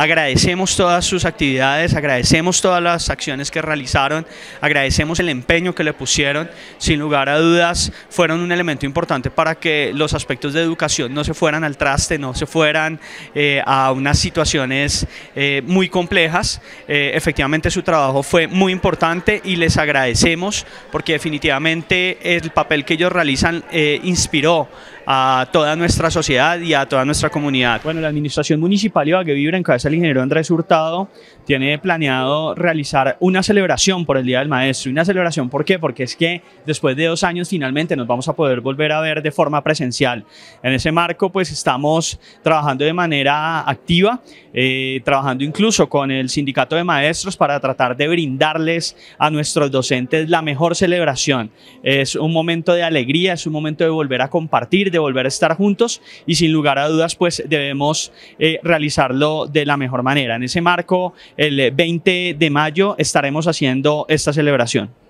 Agradecemos todas sus actividades, agradecemos todas las acciones que realizaron, agradecemos el empeño que le pusieron. Sin lugar a dudas, fueron un elemento importante para que los aspectos de educación no se fueran al traste, no se fueran eh, a unas situaciones eh, muy complejas. Eh, efectivamente, su trabajo fue muy importante y les agradecemos porque definitivamente el papel que ellos realizan inspiró a toda nuestra sociedad y a toda nuestra comunidad. Bueno, la Administración Municipal de Vibra... en cabeza del ingeniero Andrés Hurtado, tiene planeado realizar una celebración por el Día del Maestro. Una celebración, ¿por qué? Porque es que después de dos años finalmente nos vamos a poder volver a ver de forma presencial. En ese marco, pues estamos trabajando de manera activa, eh, trabajando incluso con el Sindicato de Maestros para tratar de brindarles a nuestros docentes la mejor celebración. Es un momento de alegría, es un momento de volver a compartir, de volver a estar juntos y sin lugar a dudas pues debemos eh, realizarlo de la mejor manera. En ese marco, el 20 de mayo estaremos haciendo esta celebración.